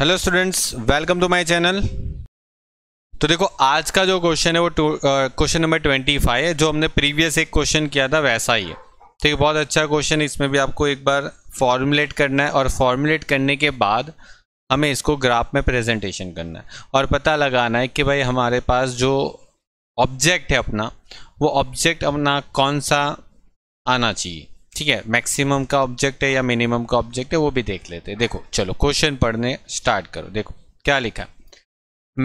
Hello students welcome to my channel तो देखो आज का जो क्वेश्चन है वो क्वेश्चन नंबर ट्वेंटी फाइव है जो हमने प्रीवियस एक क्वेश्चन किया था वैसा ही है ठीक तो है बहुत अच्छा क्वेश्चन इसमें भी आपको एक बार फॉर्मुलेट करना है और फॉर्मुलेट करने के बाद हमें इसको ग्राफ में प्रेजेंटेशन करना है और पता लगाना है कि भाई हमारे पास जो ऑब्जेक्ट है अपना वो ऑब्जेक्ट अपना कौन सा आना चाहिए ठीक है मैक्सिमम का ऑब्जेक्ट है या मिनिमम का ऑब्जेक्ट है वो भी देख लेते हैं देखो चलो क्वेश्चन पढ़ने स्टार्ट करो देखो क्या लिखा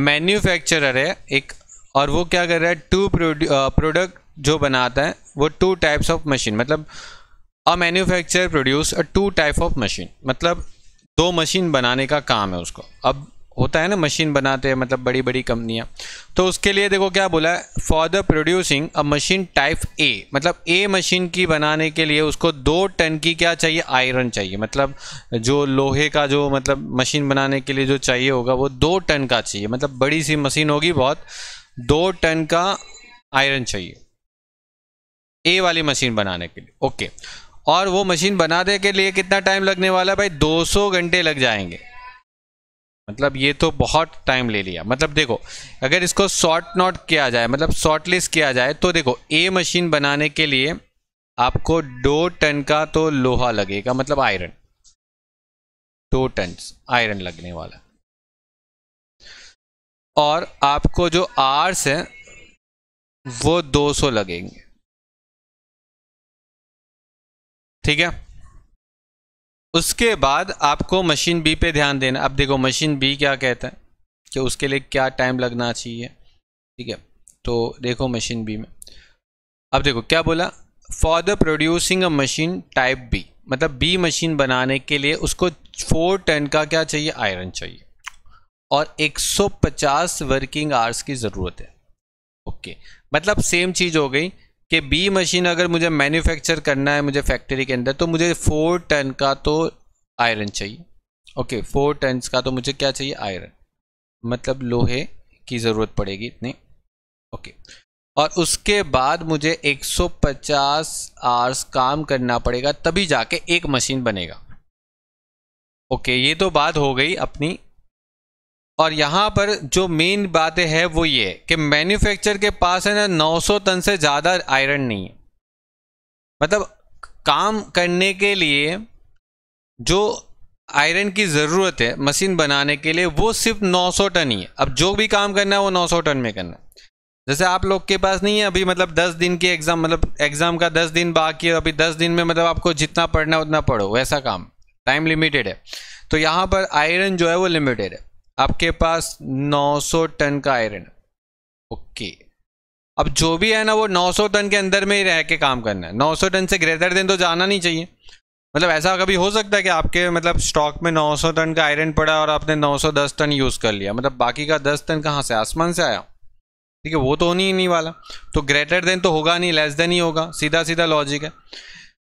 मैन्युफैक्चरर है एक और वो क्या कर रहा है टू प्रोडक्ट uh, जो बनाता है वो टू टाइप्स ऑफ मशीन मतलब a manufacture produce a two type of machine मतलब दो मशीन बनाने का काम है उसको अब होता है ना मशीन बनाते हैं मतलब बड़ी बड़ी कंपनियां तो उसके लिए देखो क्या बोला है for the producing a machine type A मतलब ए मशीन की बनाने के लिए उसको दो टन की क्या चाहिए आयरन चाहिए मतलब जो लोहे का जो मतलब मशीन बनाने के लिए जो चाहिए होगा वो दो टन का चाहिए मतलब बड़ी सी मशीन होगी बहुत दो टन का आयरन चाहिए ए वाली मशीन बनाने के लिए ओके और वो मशीन बनाने के लिए कितना टाइम लगने वाला है भाई 200 घंटे लग जाएंगे मतलब ये तो बहुत टाइम ले लिया मतलब देखो अगर इसको शॉर्ट नॉट किया जाए मतलब शॉर्ट लिस्ट किया जाए तो देखो ए मशीन बनाने के लिए आपको दो टन का तो लोहा लगेगा मतलब आयरन दो टन आयरन लगने वाला और आपको जो आर्स है वो 200 लगेंगे ठीक है उसके बाद आपको मशीन बी पे ध्यान देना अब देखो मशीन बी क्या कहता है कि उसके लिए क्या टाइम लगना चाहिए ठीक है तो देखो मशीन बी में अब देखो क्या बोला for the producing a machine type B मतलब बी मशीन बनाने के लिए उसको फोर टन का क्या चाहिए आयरन चाहिए और 150 वर्किंग आवर्स की ज़रूरत है ओके मतलब सेम चीज़ हो गई कि बी मशीन अगर मुझे मैन्युफैक्चर करना है मुझे फैक्ट्री के अंदर तो मुझे फोर टन का तो आयरन चाहिए ओके फोर टन का तो मुझे क्या चाहिए आयरन मतलब लोहे की ज़रूरत पड़ेगी इतनी ओके और उसके बाद मुझे 150 आवर्स काम करना पड़ेगा तभी जाके एक मशीन बनेगा ओके ये तो बात हो गई अपनी और यहाँ पर जो मेन बातें है वो ये कि मैन्युफैक्चर के पास है ना 900 टन से ज़्यादा आयरन नहीं है मतलब काम करने के लिए जो आयरन की ज़रूरत है मशीन बनाने के लिए वो सिर्फ 900 टन ही है अब जो भी काम करना है वो 900 टन में करना है जैसे आप लोग के पास नहीं है अभी मतलब 10 दिन के एग्ज़ाम मतलब एग्ज़ाम का 10 दिन बाकी है अभी 10 दिन में मतलब आपको जितना पढ़ना है उतना पढ़ो वैसा काम टाइम लिमिटेड है तो यहाँ पर आयरन जो है वो लिमिटेड है आपके पास 900 टन का आयरन ओके अब जो भी है ना वो 900 टन के अंदर में ही रह के काम करना है 900 टन से ग्रेटर देन तो जाना नहीं चाहिए मतलब ऐसा कभी हो सकता है कि आपके मतलब स्टॉक में 900 टन का आयरन पड़ा और आपने 910 टन यूज़ कर लिया मतलब बाकी का 10 टन कहाँ से आसमान से आया ठीक है वो तो होनी ही नहीं वाला तो ग्रेटर देन तो होगा नहीं लेस देन ही होगा सीधा सीधा लॉजिक है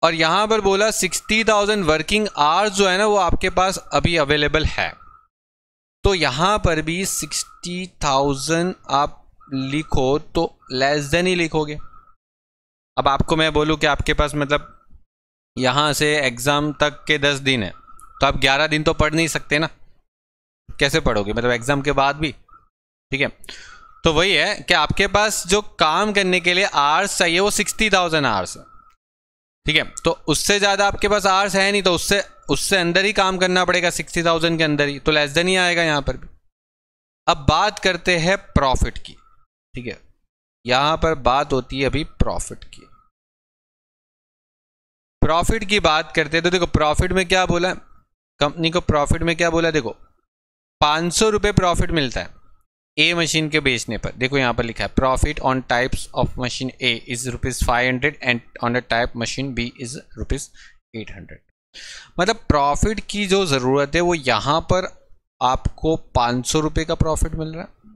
और यहाँ पर बोला 60,000 वर्किंग आवर्स जो है ना वो आपके पास अभी अवेलेबल है तो यहाँ पर भी सिक्सटी थाउजेंड आप लिखो तो लेस देन ही लिखोगे अब आपको मैं बोलूँ कि आपके पास मतलब यहाँ से एग्ज़ाम तक के दस दिन है तो आप ग्यारह दिन तो पढ़ नहीं सकते ना कैसे पढ़ोगे मतलब एग्ज़ाम के बाद भी ठीक है तो वही है कि आपके पास जो काम करने के लिए आर्स चाहिए वो सिक्सटी थाउजेंड आर्स है ठीक है तो उससे ज़्यादा आपके पास आर्स है नहीं तो उससे उससे अंदर ही काम करना पड़ेगा सिक्सटी थाउजेंड के अंदर ही तो लेस देन ही आएगा यहाँ पर भी अब बात करते हैं प्रॉफिट की ठीक है यहाँ पर बात होती है अभी प्रॉफिट की प्रॉफिट की बात करते हैं तो देखो प्रॉफिट में क्या बोला कंपनी को प्रॉफिट में क्या बोला देखो पाँच सौ रुपए प्रॉफिट मिलता है ए मशीन के बेचने पर देखो यहाँ पर लिखा है profit on types of machine A is rupees five hundred and on a type machine B is rupees eight hundred मतलब प्रॉफिट की जो ज़रूरत है वो यहाँ पर आपको पाँच सौ रुपये का प्रॉफिट मिल रहा है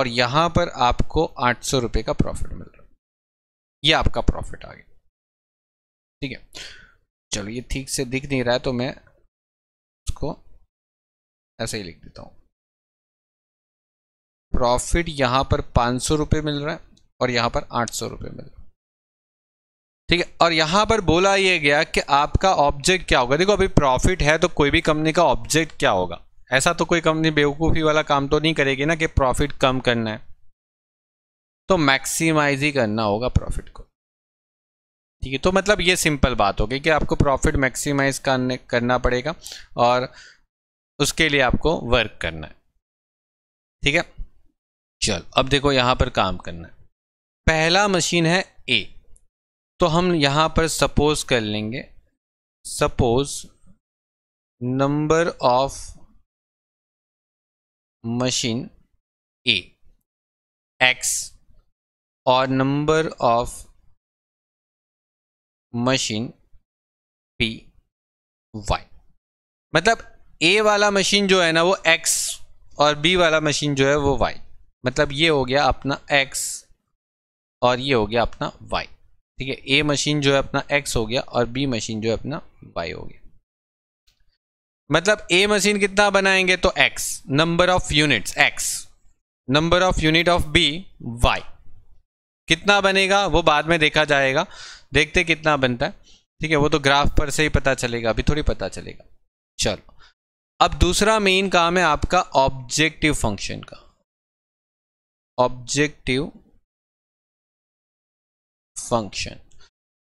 और यहाँ पर आपको आठ सौ रुपये का प्रॉफिट मिल रहा है ये आपका प्रॉफिट आ गया ठीक है चलो ये ठीक से दिख नहीं रहा है तो मैं इसको ऐसे ही लिख देता हूँ प्रॉफिट यहां पर पांच सौ रुपए मिल रहा है और यहां पर आठ सौ रुपए मिल रहा है ठीक है और यहां पर बोला यह गया कि आपका ऑब्जेक्ट क्या होगा देखो अभी प्रॉफिट है तो कोई भी कंपनी का ऑब्जेक्ट क्या होगा ऐसा तो कोई कंपनी बेवकूफ़ी वाला काम तो नहीं करेगी ना कि प्रॉफिट कम करना है तो मैक्सिमाइज ही करना होगा प्रॉफिट को ठीक है तो मतलब ये सिंपल बात हो गई कि आपको प्रॉफिट मैक्सिमाइज करने करना पड़ेगा और उसके लिए आपको वर्क करना है ठीक है चलो अब देखो यहां पर काम करना पहला मशीन है ए तो हम यहां पर सपोज कर लेंगे suppose number of machine A x और number of machine B y मतलब ए वाला मशीन जो है ना वो एक्स और बी वाला मशीन जो है वो वाई मतलब ये हो गया अपना एक्स और ये हो गया अपना वाई ठीक है ए मशीन जो है अपना एक्स हो गया और बी मशीन जो है अपना वाई हो गया मतलब ए मशीन कितना बनाएंगे तो x number of units x number of unit of B y कितना बनेगा वो बाद में देखा जाएगा देखते कितना बनता है ठीक है वो तो ग्राफ पर से ही पता चलेगा अभी थोड़ी पता चलेगा चलो अब दूसरा मेन काम है आपका ऑब्जेक्टिव फंक्शन का ऑब्जेक्टिव फंक्शन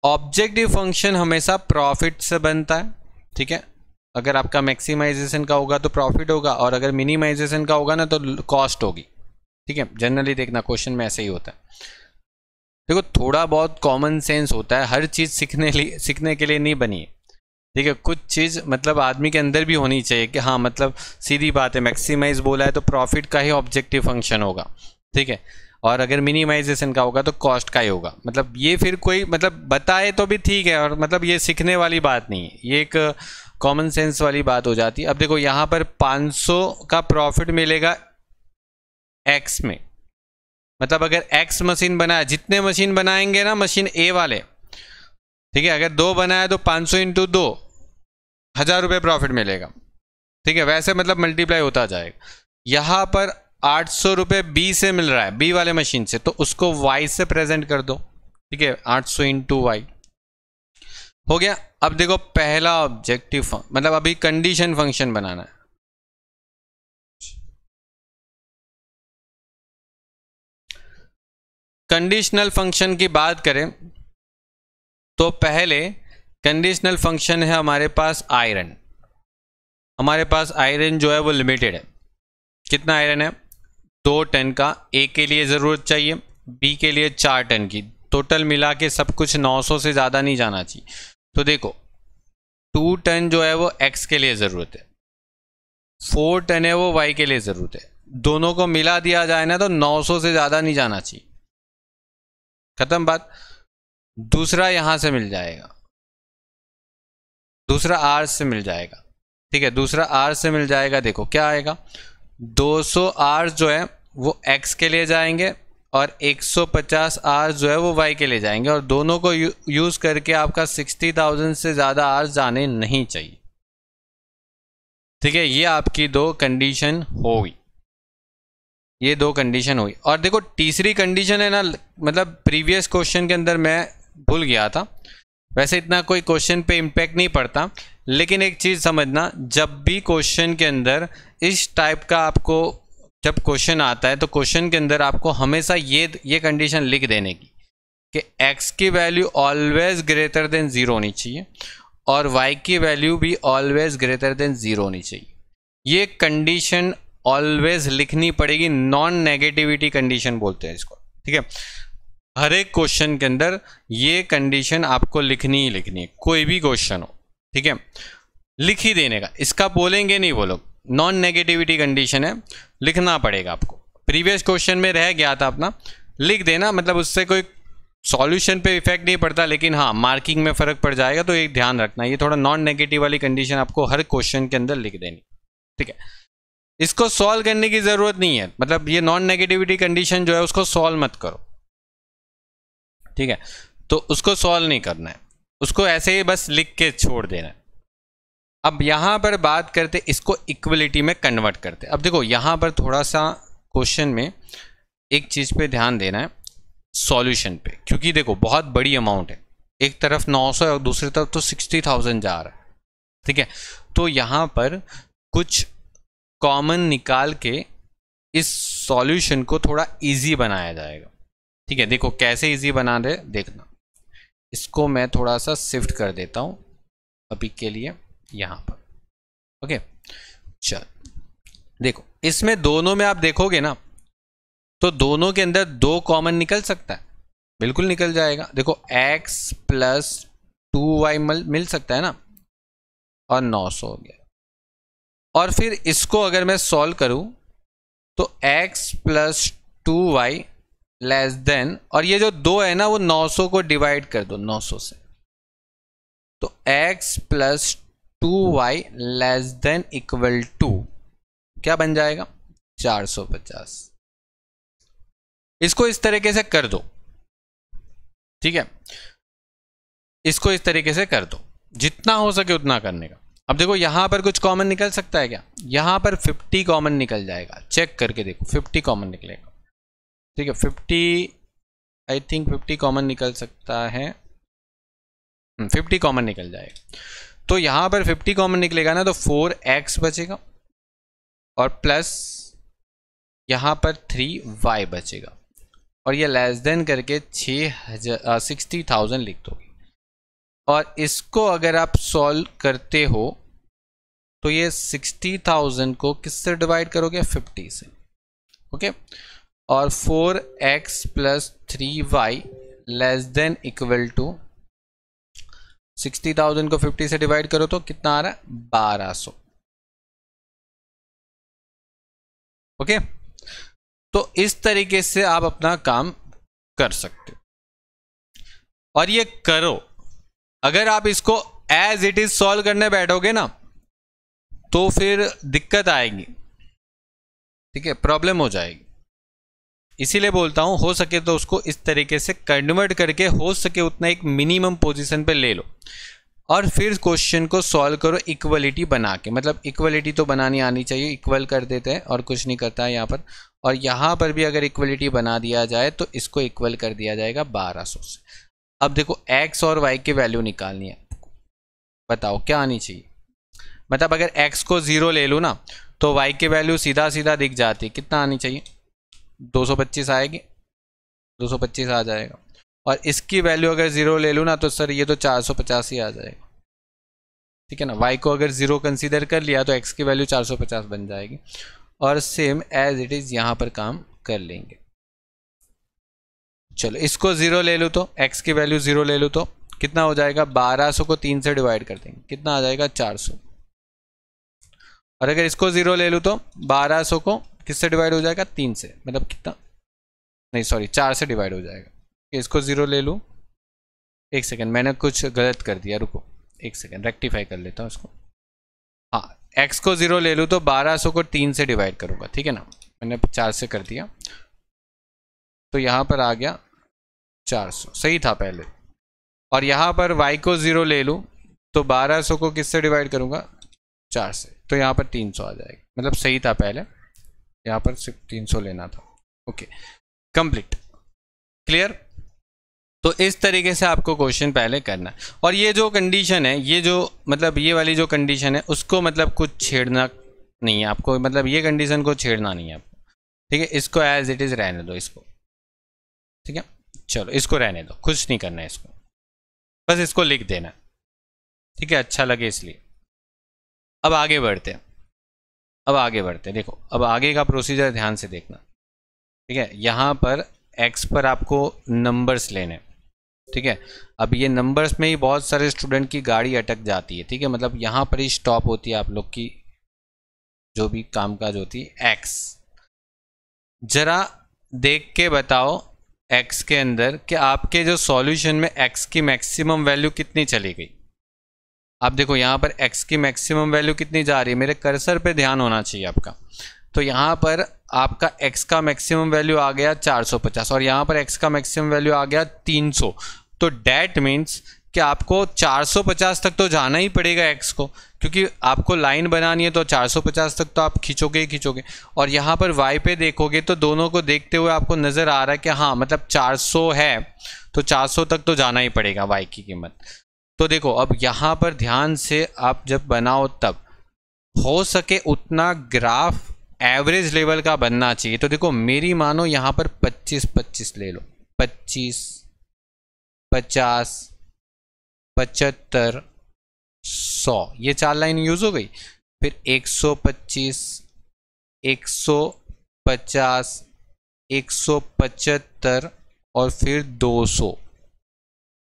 ऑब्जेक्टिव फंक्शन हमेशा प्रॉफिट से बनता है ठीक है अगर आपका मैक्सिमाइजेशन का होगा तो प्रॉफिट होगा और अगर मिनिमाइजेशन का होगा ना तो कॉस्ट होगी ठीक है जनरली देखना क्वेश्चन में ऐसे ही होता है देखो थोड़ा बहुत कॉमन सेंस होता है हर चीज़ सीखने लिए सीखने के लिए नहीं बनी है ठीक है कुछ चीज़ मतलब आदमी के अंदर भी होनी चाहिए कि हाँ मतलब सीधी बात है मैक्सिमाइज बोला है तो प्रॉफिट का ही ऑब्जेक्टिव फंक्शन होगा ठीक है और अगर मिनिमाइजेशन का होगा तो कॉस्ट का ही होगा मतलब ये फिर कोई मतलब बताए तो भी ठीक है और मतलब ये सीखने वाली बात नहीं है ये एक कॉमन सेंस वाली बात हो जाती है अब देखो यहाँ पर 500 का प्रॉफिट मिलेगा एक्स में मतलब अगर एक्स मशीन बनाया जितने मशीन बनाएंगे ना मशीन ए वाले ठीक है अगर दो बनाया तो पाँच सौ इंटू दो हज़ार रुपये प्रॉफिट मिलेगा ठीक है वैसे मतलब मल्टीप्लाई होता जाएगा यहाँ पर आठ सौ रुपये बी से मिल रहा है बी वाले मशीन से तो उसको वाई से प्रेजेंट कर दो ठीक है आठ सौ इंटू वाई हो गया अब देखो पहला ऑब्जेक्टिव मतलब अभी कंडीशन फंक्शन बनाना है कंडीशनल फंक्शन की बात करें तो पहले कंडीशनल फंक्शन है हमारे पास आयरन हमारे पास आयरन जो है वो लिमिटेड है कितना आयरन है दो टन का ए के लिए ज़रूरत चाहिए बी के लिए चार टन की टोटल मिला के सब कुछ 900 से ज़्यादा नहीं जाना चाहिए तो देखो टू टन जो है वो एक्स के लिए ज़रूरत है फोर टन है वो वाई के लिए ज़रूरत है दोनों को मिला दिया जाए ना तो 900 से ज़्यादा नहीं जाना चाहिए ख़त्म बात दूसरा यहाँ से मिल जाएगा दूसरा आर से मिल जाएगा ठीक है दूसरा आर से मिल जाएगा देखो क्या आएगा 200 आर जो है वो एक्स के लिए जाएंगे और 150 आर जो है वो वाई के लिए जाएंगे और दोनों को यूज़ करके आपका 60,000 से ज़्यादा आर्स जाने नहीं चाहिए ठीक है ये आपकी दो कंडीशन होगी ये दो कंडीशन हुई और देखो तीसरी कंडीशन है ना मतलब प्रीवियस क्वेश्चन के अंदर मैं भूल गया था वैसे इतना कोई क्वेश्चन पे इम्पैक्ट नहीं पड़ता लेकिन एक चीज़ समझना जब भी क्वेश्चन के अंदर इस टाइप का आपको जब क्वेश्चन आता है तो क्वेश्चन के अंदर आपको हमेशा ये ये कंडीशन लिख देने की कि x की value always greater than zero होनी चाहिए और y की वैल्यू भी ऑलवेज ग्रेटर देन ज़ीरो होनी चाहिए ये कंडीशन ऑलवेज लिखनी पड़ेगी नॉन नेगेटिविटी कंडीशन बोलते हैं इसको ठीक है हर एक क्वेश्चन के अंदर ये कंडीशन आपको लिखनी ही लिखनी है कोई भी क्वेश्चन हो ठीक है लिख ही देने का इसका बोलेंगे नहीं वो लोग नॉन नेगेटिविटी कंडीशन है लिखना पड़ेगा आपको प्रीवियस क्वेश्चन में रह गया था अपना लिख देना मतलब उससे कोई सॉल्यूशन पे इफेक्ट नहीं पड़ता लेकिन हाँ मार्किंग में फ़र्क पड़ जाएगा तो एक ध्यान रखना ये थोड़ा नॉन नेगेटिव वाली कंडीशन आपको हर क्वेश्चन के अंदर लिख देनी ठीक है इसको सॉल्व करने की ज़रूरत नहीं है मतलब ये नॉन नेगेटिविटी कंडीशन जो है उसको सॉल्व मत करो ठीक है तो उसको सॉल्व नहीं करना है उसको ऐसे ही बस लिख के छोड़ देना है अब यहाँ पर बात करते इसको इक्वलिटी में कन्वर्ट करते अब देखो यहाँ पर थोड़ा सा क्वेश्चन में एक चीज़ पे ध्यान देना है सॉल्यूशन पे क्योंकि देखो बहुत बड़ी अमाउंट है एक तरफ 900 और दूसरी तरफ तो 60,000 जा रहा है ठीक है तो यहाँ पर कुछ कॉमन निकाल के इस सॉल्यूशन को थोड़ा इजी बनाया जाएगा ठीक है देखो कैसे इजी बना दे देखना इसको मैं थोड़ा सा शिफ्ट कर देता हूँ अभी के लिए यहां पर ओके चल देखो इसमें दोनों में आप देखोगे ना तो दोनों के अंदर दो कॉमन निकल सकता है बिल्कुल निकल जाएगा देखो x प्लस टू वाई मिल सकता है ना और 900 हो गया और फिर इसको अगर मैं सॉल्व करूं तो x plus two y less than और ये जो दो है ना वो 900 को डिवाइड कर दो 900 से तो x plus two y less than equal to क्या बन जाएगा 450 इसको इस तरीके से कर दो ठीक है इसको इस तरीके से कर दो जितना हो सके उतना करने का अब देखो यहां पर कुछ कॉमन निकल सकता है क्या यहां पर 50 कॉमन निकल जाएगा चेक करके देखो 50 कॉमन निकलेगा ठीक है 50 आई थिंक 50 कॉमन निकल सकता है 50 हम्म, कॉमन निकल जाएगा तो यहां पर 50 कॉमन निकलेगा ना तो 4x बचेगा और प्लस यहां पर 3y बचेगा और ये लेस देन करके छ हजार सिक्सटी थाउजेंड लिख दोगे और इसको अगर आप सॉल्व करते हो तो ये सिक्सटी थाउजेंड को किससे डिवाइड करोगे फिफ्टी से ओके और four x plus three y less than equal to sixty thousand को फिफ्टी से डिवाइड करो तो कितना आ रहा है बारह सौ ओके तो इस तरीके से आप अपना काम कर सकते हो और ये करो अगर आप इसको एज इट इज सॉल्व करने बैठोगे ना तो फिर दिक्कत आएगी ठीक है प्रॉब्लम हो जाएगी इसीलिए बोलता हूँ हो सके तो उसको इस तरीके से कन्वर्ट करके हो सके उतना एक मिनिमम पोजीशन पे ले लो और फिर क्वेश्चन को सॉल्व करो इक्वलिटी बना के मतलब इक्वलिटी तो बनानी आनी चाहिए इक्वल कर देते हैं और कुछ नहीं करता है यहाँ पर और यहाँ पर भी अगर इक्वलिटी बना दिया जाए तो इसको इक्वल कर दिया जाएगा 1200 से अब देखो एक्स और वाई की वैल्यू निकालनी है बताओ क्या आनी चाहिए मतलब अगर एक्स को ज़ीरो ले लूँ ना तो वाई की वैल्यू सीधा सीधा दिख जाती है कितना आनी चाहिए 225 आएगी 225 आ जाएगा और इसकी वैल्यू अगर ज़ीरो ले लूँ ना तो सर ये तो चार ही आ जाएगा ठीक है ना वाई को अगर ज़ीरो कंसीडर कर लिया तो एक्स की वैल्यू 450 बन जाएगी और सेम एज इट इज़ यहाँ पर काम कर लेंगे चलो इसको ज़ीरो ले लूँ तो एक्स की वैल्यू ज़ीरो ले लूँ तो कितना हो जाएगा 1200 को तीन से डिवाइड कर देंगे कितना आ जाएगा 400 और अगर इसको ज़ीरो ले लूँ तो 1200 को किससे डिवाइड हो जाएगा तीन से मतलब कितना नहीं सॉरी चार से डिवाइड हो जाएगा इसको ज़ीरो ले लूँ एक सेकेंड मैंने कुछ गलत कर दिया रुको एक सेकेंड रेक्टिफाई कर लेता हूँ इसको हाँ एक्स को ज़ीरो ले लूँ तो बारह सौ को तीन से डिवाइड करूँगा ठीक है ना मैंने चार से कर दिया तो यहाँ पर आ गया चार सौ सही था पहले और यहाँ पर वाई को ज़ीरो ले लूँ तो बारह सौ को किससे डिवाइड करूँगा चार से तो यहाँ पर तीन सौ आ जाएगा मतलब सही था पहले यहाँ पर सिर्फ तीन सौ लेना था ओके कंप्लीट क्लियर तो इस तरीके से आपको क्वेश्चन पहले करना है और ये जो कंडीशन है ये जो मतलब ये वाली जो कंडीशन है उसको मतलब कुछ छेड़ना नहीं है आपको मतलब ये कंडीशन को छेड़ना नहीं है आपको ठीक है इसको एज इट इज़ रहने दो इसको ठीक है चलो इसको रहने दो कुछ नहीं करना है इसको बस इसको लिख देना ठीक है अच्छा लगे इसलिए अब आगे बढ़ते हैं अब आगे बढ़ते हैं देखो अब आगे का प्रोसीजर ध्यान से देखना ठीक है यहाँ पर एक्स पर आपको नंबर्स लेने ठीक है अब ये नंबर्स में ही बहुत सारे स्टूडेंट की गाड़ी अटक जाती है ठीक है मतलब यहाँ पर ही स्टॉप होती है आप लोग की जो भी कामकाज होती है एक्स जरा देख के बताओ एक्स के अंदर कि आपके जो सॉल्यूशन में एक्स की मैक्सिमम वैल्यू कितनी चली गई आप देखो यहाँ पर x की मैक्सिमम वैल्यू कितनी जा रही है मेरे कर्सर पे ध्यान होना चाहिए आपका तो यहाँ पर आपका x का मैक्सिमम वैल्यू आ गया 450 और यहाँ पर x का मैक्सिमम वैल्यू आ गया 300 तो डैट मीन्स कि आपको 450 तक तो जाना ही पड़ेगा x को क्योंकि आपको लाइन बनानी है तो 450 तक तो आप खींचोगे ही खींचोगे और यहाँ पर y पे देखोगे तो दोनों को देखते हुए आपको नज़र आ रहा है कि हाँ मतलब 400 है तो 400 तक तो जाना ही पड़ेगा y की कीमत तो देखो अब यहाँ पर ध्यान से आप जब बनाओ तब हो सके उतना ग्राफ एवरेज लेवल का बनना चाहिए तो देखो मेरी मानो यहाँ पर 25 25 ले लो 25 50 पचहत्तर सौ ये चार लाइन यूज हो गई फिर 125 150 175 और फिर 200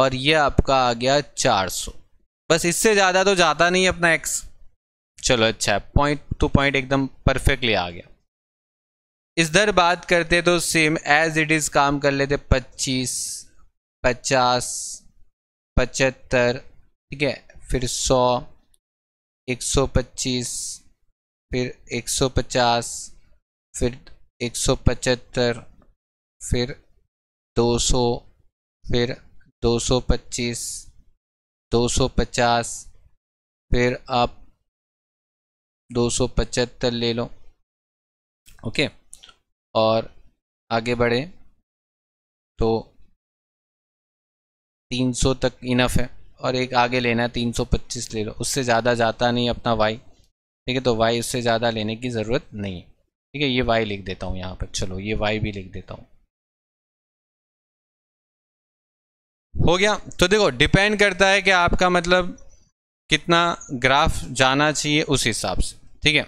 और ये आपका आ गया 400 बस इससे ज़्यादा तो जाता नहीं अपना एक्स चलो अच्छा है पॉइंट टू पॉइंट एकदम परफेक्टली आ गया इस दर बात करते तो सेम एज इट इज़ काम कर लेते 25 50 पचहत्तर ठीक है फिर 100 125 फिर 150 फिर एक फिर 200 फिर 225 250 फिर आप 275 ले लो ओके और आगे बढ़े तो 300 तक इनफ है और एक आगे लेना है 325 ले लो उससे ज़्यादा जाता नहीं अपना वाई ठीक है तो वाई उससे ज़्यादा लेने की ज़रूरत नहीं है ठीक है ये वाई लिख देता हूँ यहाँ पर चलो ये वाई भी लिख देता हूँ हो गया तो देखो डिपेंड करता है कि आपका मतलब कितना ग्राफ जाना चाहिए उस हिसाब से ठीक है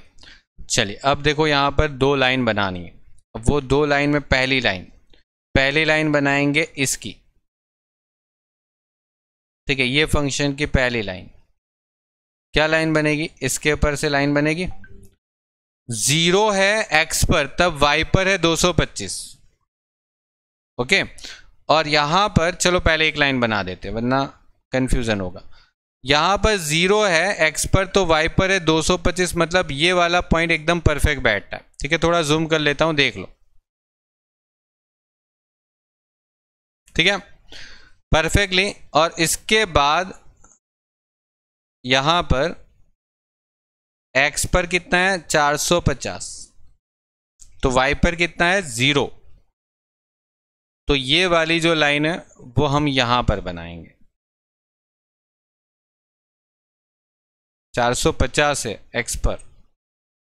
चलिए अब देखो यहाँ पर दो लाइन बनानी है अब वो दो लाइन में पहली लाइन पहली लाइन बनाएंगे इसकी ठीक है ये फंक्शन की पहली लाइन क्या लाइन बनेगी इसके ऊपर से लाइन बनेगी जीरो है एक्स पर तब वाई पर है 225 ओके okay? और यहाँ पर चलो पहले एक लाइन बना देते वरना कन्फ्यूज़न होगा यहाँ पर ज़ीरो है एक्स पर तो वाई पर है 225 मतलब ये वाला पॉइंट एकदम परफेक्ट बैठता है ठीक है थोड़ा जूम कर लेता हूँ देख लो ठीक है परफेक्टली और इसके बाद यहाँ पर एक्स पर कितना है 450 तो वाई पर कितना है ज़ीरो तो ये वाली जो लाइन है वो हम यहां पर बनाएंगे 450 है एक्स पर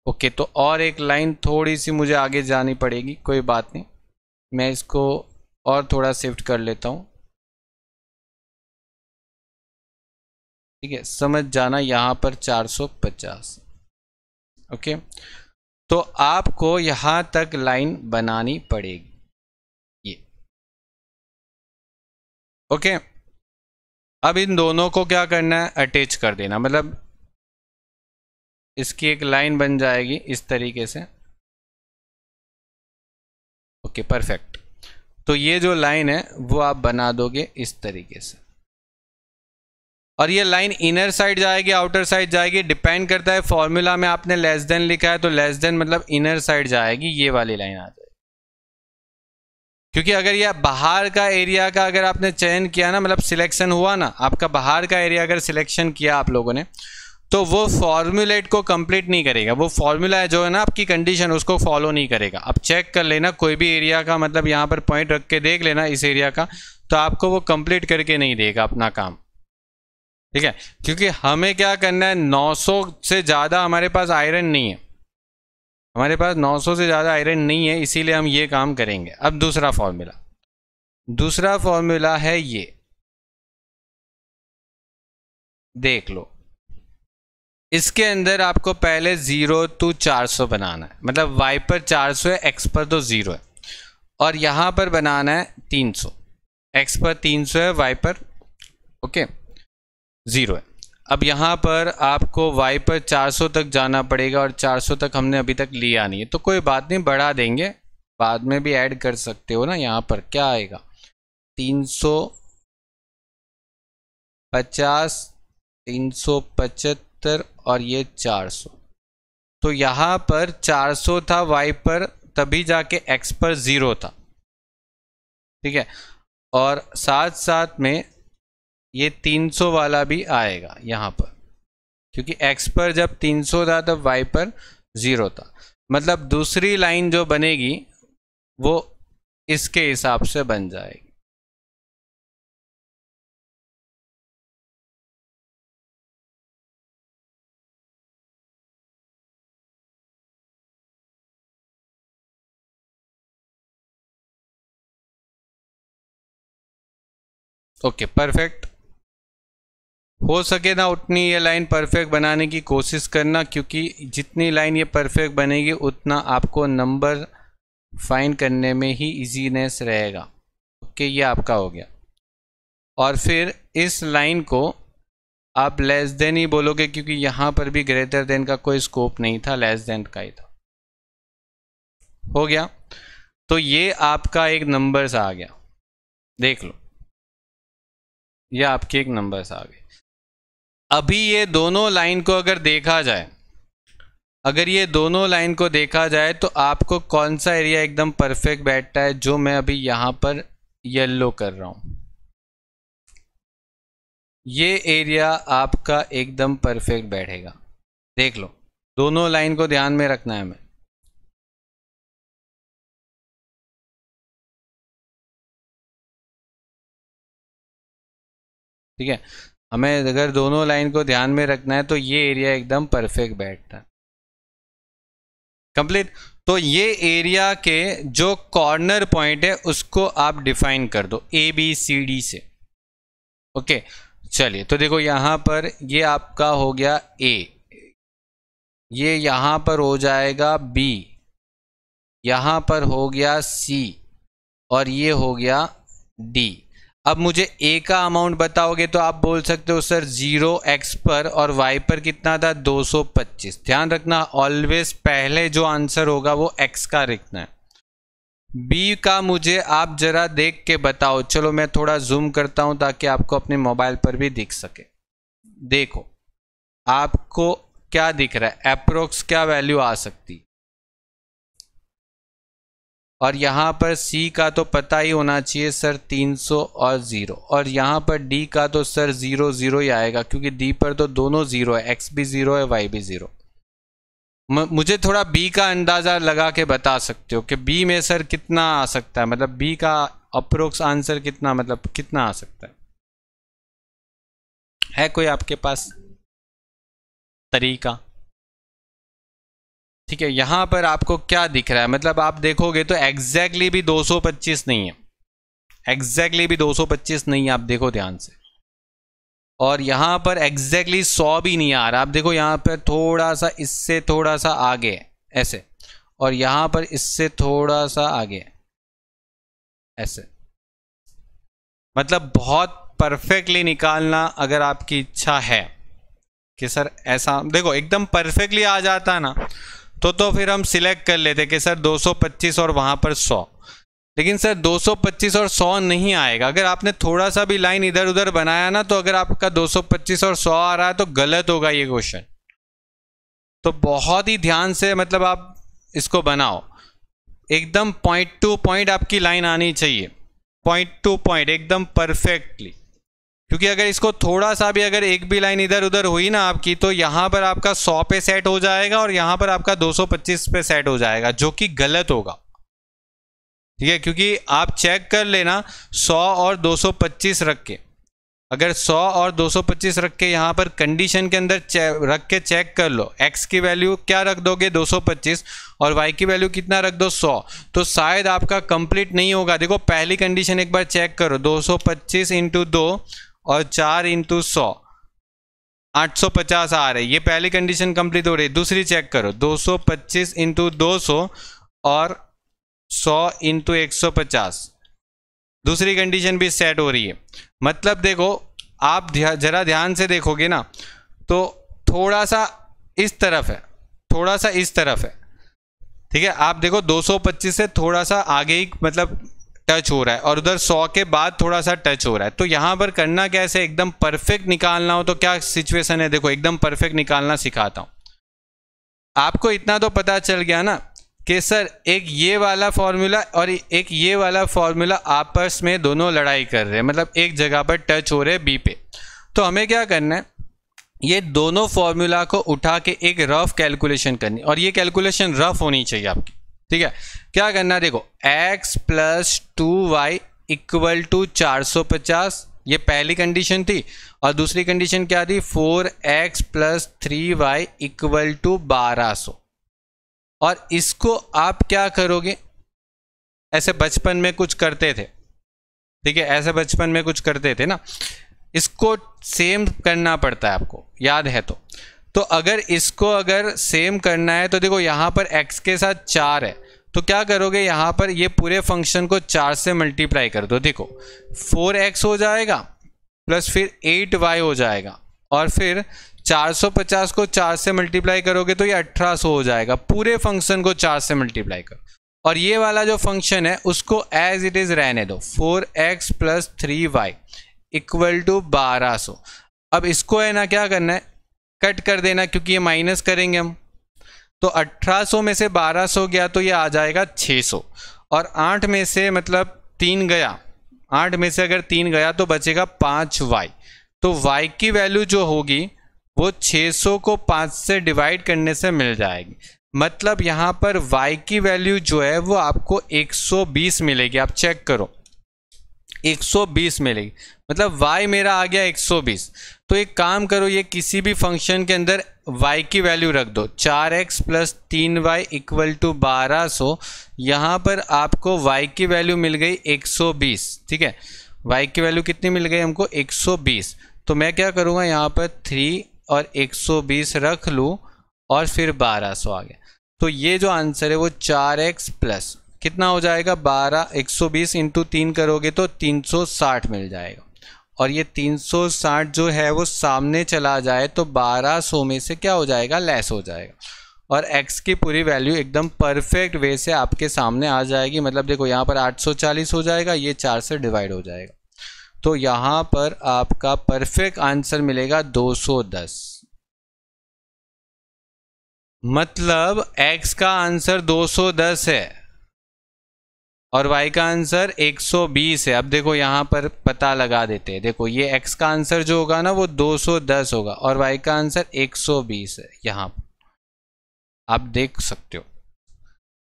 ओके तो और एक लाइन थोड़ी सी मुझे आगे जानी पड़ेगी कोई बात नहीं मैं इसको और थोड़ा शिफ्ट कर लेता हूं ठीक है समझ जाना यहां पर 450 ओके तो आपको यहां तक लाइन बनानी पड़ेगी ओके अब इन दोनों को क्या करना है अटैच कर देना मतलब इसकी एक लाइन बन जाएगी इस तरीके से ओके परफेक्ट तो ये जो लाइन है वो आप बना दोगे इस तरीके से और ये लाइन इनर साइड जाएगी आउटर साइड जाएगी डिपेंड करता है फॉर्मूला में आपने लेस देन लिखा है तो लेस देन मतलब इनर साइड जाएगी ये वाली लाइन आ जाएगी क्योंकि अगर यह बाहर का एरिया का अगर आपने चयन किया ना मतलब सिलेक्शन हुआ ना आपका बाहर का एरिया अगर सिलेक्शन किया आप लोगों ने तो वो फॉर्मूलेट को कंप्लीट नहीं करेगा वो फार्मूला है जो है ना आपकी कंडीशन उसको फॉलो नहीं करेगा आप चेक कर लेना कोई भी एरिया का मतलब यहाँ पर पॉइंट रख के देख लेना इस एरिया का तो आपको वो कंप्लीट करके नहीं देगा अपना काम ठीक है क्योंकि हमें क्या करना है 900 से ज़्यादा हमारे पास आयरन नहीं है हमारे पास 900 से ज़्यादा आयरन नहीं है इसीलिए हम ये काम करेंगे अब दूसरा फॉर्मूला दूसरा फॉर्मूला है ये देख लो इसके अंदर आपको पहले ज़ीरो टू 400 बनाना है मतलब वाई पर 400 है एक्स पर तो ज़ीरो है और यहाँ पर बनाना है 300 एक्स पर 300 है वाई पर ओके ज़ीरो है अब यहाँ पर आपको वाई पर 400 तक जाना पड़ेगा और 400 तक हमने अभी तक लिया नहीं है तो कोई बात नहीं बढ़ा देंगे बाद में भी ऐड कर सकते हो ना यहाँ पर क्या आएगा 350 375 और ये 400 तो यहाँ पर 400 था वाई पर तभी जाके एक्स पर ज़ीरो था ठीक है और साथ साथ में ये 300 वाला भी आएगा यहाँ पर क्योंकि x पर जब 300 था तब y पर ज़ीरो था मतलब दूसरी लाइन जो बनेगी वो इसके हिसाब से बन जाएगी ओके okay, परफेक्ट हो सके ना उतनी ये लाइन परफेक्ट बनाने की कोशिश करना क्योंकि जितनी लाइन ये परफेक्ट बनेगी उतना आपको नंबर फाइन करने में ही इजीनेस रहेगा ओके ये आपका हो गया और फिर इस लाइन को आप लेस देन ही बोलोगे क्योंकि यहाँ पर भी ग्रेटर देन का कोई स्कोप नहीं था लेस देन का ही था हो गया तो ये आपका एक नंबर्स आ गया देख लो ये आपके एक नंबर्स आ गए अभी ये दोनों लाइन को अगर देखा जाए अगर ये दोनों लाइन को देखा जाए तो आपको कौन सा एरिया एकदम परफेक्ट बैठता है जो मैं अभी यहाँ पर येल्लो कर रहा हूँ ये एरिया आपका एकदम परफेक्ट बैठेगा देख लो दोनों लाइन को ध्यान में रखना है हमें ठीक है हमें अगर दोनों लाइन को ध्यान में रखना है तो ये एरिया एकदम परफेक्ट बैठता है कंप्लीट तो ये एरिया के जो कॉर्नर पॉइंट है उसको आप डिफाइन कर दो ए बी सी डी से ओके चलिए तो देखो यहां पर ये आपका हो गया ए ये यहां पर हो जाएगा बी यहां पर हो गया सी और ये हो गया डी अब मुझे ए का अमाउंट बताओगे तो आप बोल सकते हो सर जीरो एक्स पर और वाई पर कितना था 225 ध्यान रखना ऑलवेज पहले जो आंसर होगा वो एक्स का रखना है बी का मुझे आप जरा देख के बताओ चलो मैं थोड़ा जूम करता हूं ताकि आपको अपने मोबाइल पर भी दिख सके देखो आपको क्या दिख रहा है अप्रोक्स क्या वैल्यू आ सकती और यहाँ पर सी का तो पता ही होना चाहिए सर 300 और ज़ीरो और यहाँ पर डी का तो सर ज़ीरो ज़ीरो ही आएगा क्योंकि डी पर तो दोनों ज़ीरो है एक्स भी ज़ीरो है वाई भी ज़ीरो मुझे थोड़ा बी का अंदाज़ा लगा के बता सकते हो कि बी में सर कितना आ सकता है मतलब बी का अप्रोक्स आंसर कितना मतलब कितना आ सकता है है कोई आपके पास तरीका ठीक है यहां पर आपको क्या दिख रहा है मतलब आप देखोगे तो एग्जैक्टली भी 225 नहीं है एग्जैक्टली भी 225 नहीं है आप देखो ध्यान से और यहां पर एग्जैक्टली सौ भी नहीं आ रहा आप देखो यहां पर थोड़ा सा इससे थोड़ा सा आगे ऐसे और यहां पर इससे थोड़ा सा आगे ऐसे मतलब बहुत परफेक्टली निकालना अगर आपकी इच्छा है कि सर ऐसा देखो एकदम परफेक्टली आ जाता ना तो तो फिर हम सिलेक्ट कर लेते कि सर 225 और वहाँ पर 100 लेकिन सर 225 और 100 नहीं आएगा अगर आपने थोड़ा सा भी लाइन इधर उधर बनाया ना तो अगर आपका 225 और 100 आ रहा है तो गलत होगा ये क्वेश्चन तो बहुत ही ध्यान से मतलब आप इसको बनाओ एकदम पॉइंट टू पॉइंट आपकी लाइन आनी चाहिए पॉइंट टू पॉइंट एकदम परफेक्टली क्योंकि अगर इसको थोड़ा सा भी अगर एक भी लाइन इधर उधर हुई ना आपकी तो यहाँ पर आपका 100 पे सेट हो जाएगा और यहाँ पर आपका 225 पे सेट हो जाएगा जो कि गलत होगा ठीक है क्योंकि आप चेक कर लेना 100 और 225 रख के अगर 100 और 225 रख के यहाँ पर कंडीशन के अंदर रख के चेक कर लो x की वैल्यू क्या रख दोगे 225 और y की वैल्यू कितना रख दो 100 तो शायद आपका कंप्लीट नहीं होगा देखो पहली कंडीशन एक बार चेक करो 225 सौ पच्चीस इंटू दो और चार इंटू सौ आठ सौ पचास आ रही ये पहली कंडीशन कंप्लीट हो रही है दूसरी चेक करो दो सौ पच्चीस इंटू दो सौ और सौ इंटू एक सौ पचास दूसरी कंडीशन भी सेट हो रही है मतलब देखो आप जरा ध्यान से देखोगे ना तो थोड़ा सा इस तरफ है थोड़ा सा इस तरफ है ठीक है आप देखो 225 से थोड़ा सा आगे ही मतलब टच हो रहा है और उधर सौ के बाद थोड़ा सा टच हो रहा है तो यहाँ पर करना कैसे एकदम परफेक्ट निकालना हो तो क्या सिचुएशन है देखो एकदम परफेक्ट निकालना सिखाता हूँ आपको इतना तो पता चल गया ना कि सर एक ये वाला फॉर्मूला और एक ये वाला फॉर्मूला आपस में दोनों लड़ाई कर रहे हैं मतलब एक जगह पर टच हो रहे हैं बी पे तो हमें क्या करना है ये दोनों फॉर्मूला को उठा के एक रफ कैलकुलेशन करनी और ये कैलकुलेशन रफ होनी चाहिए आपकी ठीक है क्या करना है देखो x plus two y equal to चार सौ पचास ये पहली कंडीशन थी और दूसरी कंडीशन क्या थी four x plus three y equal to बारह सौ और इसको आप क्या करोगे ऐसे बचपन में कुछ करते थे ठीक है ऐसे बचपन में कुछ करते थे ना इसको सेम करना पड़ता है आपको याद है तो तो अगर इसको अगर सेम करना है तो देखो यहाँ पर x के साथ चार है तो क्या करोगे यहाँ पर ये पूरे फंक्शन को चार से मल्टीप्लाई कर दो देखो फोर एक्स हो जाएगा प्लस फिर एट वाई हो जाएगा और फिर 450 को 4 से मल्टीप्लाई करोगे तो ये 1800 हो जाएगा पूरे फंक्शन को 4 से मल्टीप्लाई करो और ये वाला जो फंक्शन है उसको एज इट इज़ रहने दो 4x x plus three y equal to बारह अब इसको है ना क्या करना है कट कर देना क्योंकि ये माइनस करेंगे हम तो 1800 में से 1200 गया तो ये आ जाएगा 600 और 8 में से मतलब तीन गया 8 में से अगर तीन गया तो बचेगा पाँच वाई तो वाई की वैल्यू जो होगी वो 600 को 5 से डिवाइड करने से मिल जाएगी मतलब यहाँ पर y की वैल्यू जो है वो आपको 120 मिलेगी आप चेक करो 120 मिलेगी मतलब y मेरा आ गया 120 तो एक काम करो ये किसी भी फंक्शन के अंदर y की वैल्यू रख दो 4x एक्स प्लस तीन वाई इक्वल टू बारह सौ यहाँ पर आपको y की वैल्यू मिल गई 120 ठीक है y की वैल्यू कितनी मिल गई हमको 120 तो मैं क्या करूँगा यहाँ पर 3 और 120 रख लूँ और फिर 1200 आ गया तो ये जो आंसर है वो 4x प्लस कितना हो जाएगा 12 120 सौ इंटू तीन करोगे तो 360 मिल जाएगा और ये 360 जो है वो सामने चला जाए तो 1200 में से क्या हो जाएगा लेस हो जाएगा और x की पूरी वैल्यू एकदम परफेक्ट वे से आपके सामने आ जाएगी मतलब देखो यहाँ पर 840 हो जाएगा ये चार से डिवाइड हो जाएगा तो यहाँ पर आपका परफेक्ट आंसर मिलेगा 210 मतलब x का आंसर 210 है और y का आंसर 120 है अब देखो यहाँ पर पता लगा देते हैं देखो ये x का आंसर जो होगा ना वो 210 होगा और y का आंसर 120 है यहाँ आप देख सकते हो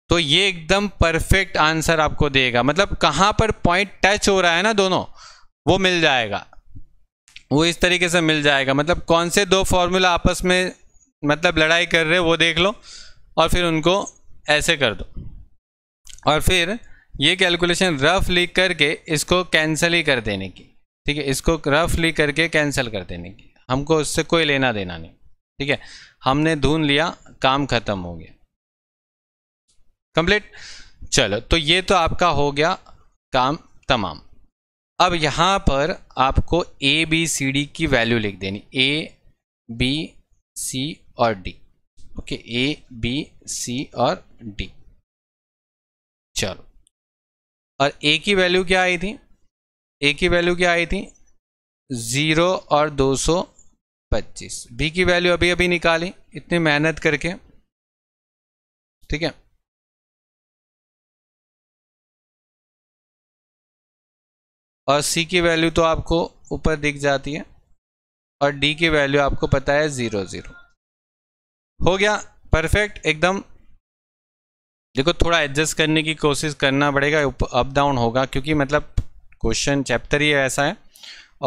तो ये एकदम परफेक्ट आंसर आपको देगा मतलब कहाँ पर पॉइंट टच हो रहा है ना दोनों वो मिल जाएगा वो इस तरीके से मिल जाएगा मतलब कौन से दो फॉर्मूला आपस में मतलब लड़ाई कर रहे वो देख लो और फिर उनको ऐसे कर दो और फिर ये कैलकुलेशन रफली करके इसको कैंसिल ही कर देने की ठीक है इसको रफली करके कैंसिल कर देने की हमको उससे कोई लेना देना नहीं ठीक है हमने ढूंढ लिया काम खत्म हो गया कंप्लीट चलो तो ये तो आपका हो गया काम तमाम अब यहां पर आपको ए बी सी डी की वैल्यू लिख देनी ए बी सी और D okay A B C और डी चलो और ए की वैल्यू क्या आई थी ए की वैल्यू क्या आई थी ज़ीरो और दो सौ पच्चीस बी की वैल्यू अभी अभी निकाली इतनी मेहनत करके ठीक है और सी की वैल्यू तो आपको ऊपर दिख जाती है और डी की वैल्यू आपको पता है ज़ीरो ज़ीरो हो गया परफेक्ट एकदम देखो थोड़ा एडजस्ट करने की कोशिश करना पड़ेगा अप डाउन होगा क्योंकि मतलब क्वेश्चन चैप्टर ही ऐसा है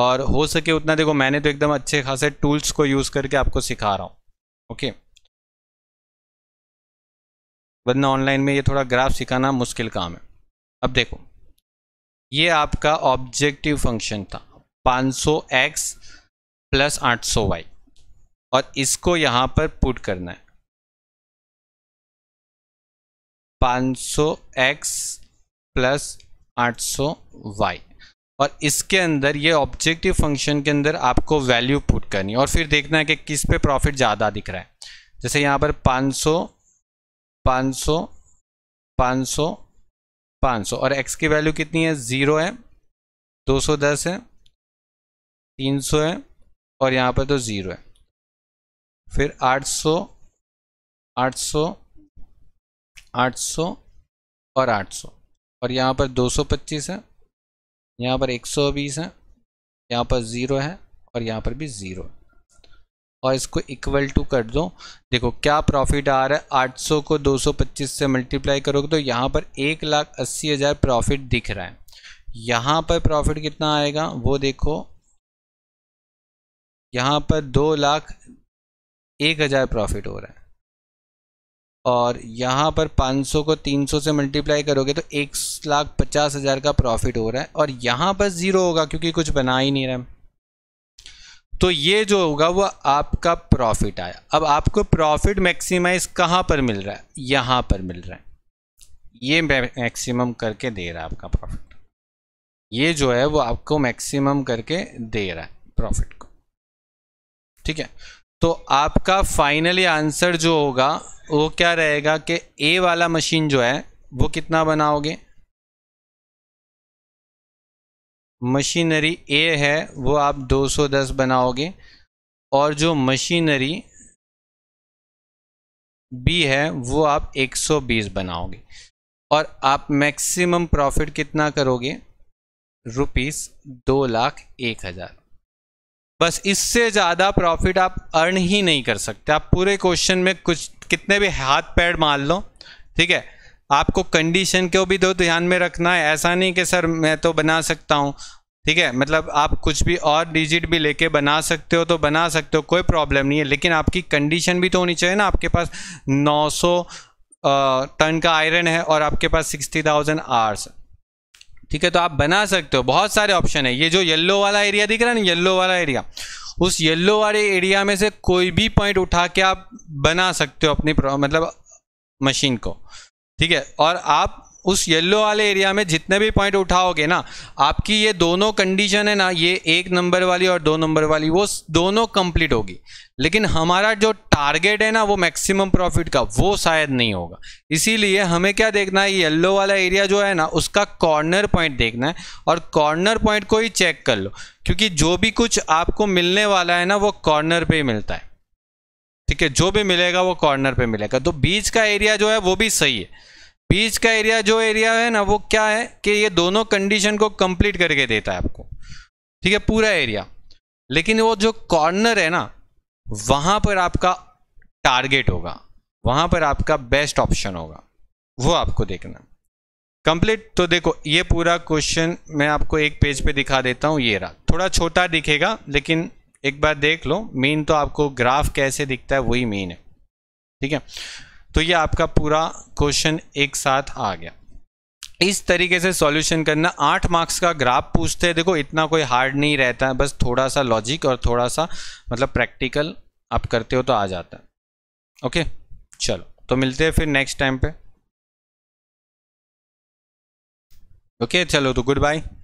और हो सके उतना देखो मैंने तो एकदम अच्छे खासे टूल्स को यूज़ करके आपको सिखा रहा हूँ ओके वरना ऑनलाइन में ये थोड़ा ग्राफ सिखाना मुश्किल काम है अब देखो ये आपका ऑब्जेक्टिव फंक्शन था 500x प्लस 800y और इसको यहाँ पर पुट करना है पाँच सौ एक्स प्लस आठ सौ वाई और इसके अंदर ये ऑब्जेक्टिव फंक्शन के अंदर आपको वैल्यू पुट करनी है और फिर देखना है कि किस पे प्रॉफिट ज़्यादा दिख रहा है जैसे यहाँ पर 500 500 500 500 और x की वैल्यू कितनी है ज़ीरो है 210 है 300 है और यहाँ पर तो ज़ीरो है फिर 800 800 800 और 800 और यहाँ पर 225 है यहाँ पर 120 है यहाँ पर ज़ीरो है और यहाँ पर भी ज़ीरो है और इसको इक्वल टू कर दो देखो क्या प्रॉफिट आ रहा है 800 को 225 से मल्टीप्लाई करोगे तो यहाँ पर एक लाख अस्सी हज़ार प्रॉफिट दिख रहा है यहाँ पर प्रॉफिट कितना आएगा वो देखो यहाँ पर दो लाख एक हज़ार प्रॉफिट हो रहा है और यहाँ पर 500 को 300 से मल्टीप्लाई करोगे तो एक लाख पचास हज़ार का प्रॉफिट हो रहा है और यहाँ पर ज़ीरो होगा क्योंकि कुछ बना ही नहीं रहा है तो ये जो होगा वह आपका प्रॉफिट आया अब आपको प्रॉफिट मैक्सिमाइज कहाँ पर मिल रहा है यहाँ पर मिल रहा है ये मैक्सिमम करके दे रहा है आपका प्रॉफिट ये जो है वो आपको मैक्सिमम करके दे रहा है प्रॉफिट को ठीक है तो आपका फाइनली आंसर जो होगा वो क्या रहेगा कि ए वाला मशीन जो है वो कितना बनाओगे मशीनरी ए है वो आप 210 बनाओगे और जो मशीनरी बी है वो आप 120 बनाओगे और आप मैक्सिमम प्रॉफिट कितना करोगे रुपीस दो लाख एक हज़ार बस इससे ज़्यादा प्रॉफिट आप अर्न ही नहीं कर सकते आप पूरे क्वेश्चन में कुछ कितने भी हाथ पैर मार लो ठीक है आपको कंडीशन को भी दो तो ध्यान में रखना है ऐसा नहीं कि सर मैं तो बना सकता हूँ ठीक है मतलब आप कुछ भी और डिजिट भी लेके बना सकते हो तो बना सकते हो कोई प्रॉब्लम नहीं है लेकिन आपकी कंडीशन भी तो होनी चाहिए ना आपके पास 900 टन का आयरन है और आपके पास 60,000 आवर्स ठीक है तो आप बना सकते हो बहुत सारे ऑप्शन है ये जो येल्लो वाला एरिया दिख रहा है ना येल्लो वाला एरिया उस येल्लो वाले एरिया में से कोई भी पॉइंट उठा के आप बना सकते हो अपनी मतलब मशीन को ठीक है और आप उस येल्लो वाले एरिया में जितने भी पॉइंट उठाओगे ना आपकी ये दोनों कंडीशन है ना ये एक नंबर वाली और दो नंबर वाली वो दोनों कंप्लीट होगी लेकिन हमारा जो टारगेट है ना वो मैक्सिमम प्रॉफिट का वो शायद नहीं होगा इसीलिए हमें क्या देखना है येल्लो वाला एरिया जो है ना उसका कॉर्नर पॉइंट देखना है और कॉर्नर पॉइंट को ही चेक कर लो क्योंकि जो भी कुछ आपको मिलने वाला है ना वो कॉर्नर पे ही मिलता है ठीक है जो भी मिलेगा वो कॉर्नर पे मिलेगा तो बीच का एरिया जो है वो भी सही है बीच का एरिया जो एरिया है ना वो क्या है कि ये दोनों कंडीशन को कंप्लीट करके देता है आपको ठीक है पूरा एरिया लेकिन वो जो कॉर्नर है ना वहां पर आपका टारगेट होगा वहां पर आपका बेस्ट ऑप्शन होगा वो आपको देखना कंप्लीट तो देखो ये पूरा क्वेश्चन मैं आपको एक पेज पे दिखा देता हूँ ये रहा थोड़ा छोटा दिखेगा लेकिन एक बार देख लो मेन तो आपको ग्राफ कैसे दिखता है वही मेन है ठीक है तो ये आपका पूरा क्वेश्चन एक साथ आ गया इस तरीके से सॉल्यूशन करना आठ मार्क्स का ग्राफ पूछते हैं देखो इतना कोई हार्ड नहीं रहता है बस थोड़ा सा लॉजिक और थोड़ा सा मतलब प्रैक्टिकल आप करते हो तो आ जाता है ओके चलो तो मिलते हैं फिर नेक्स्ट टाइम पे ओके चलो तो गुड बाय